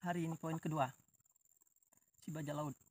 hari ini poin kedua si baja laut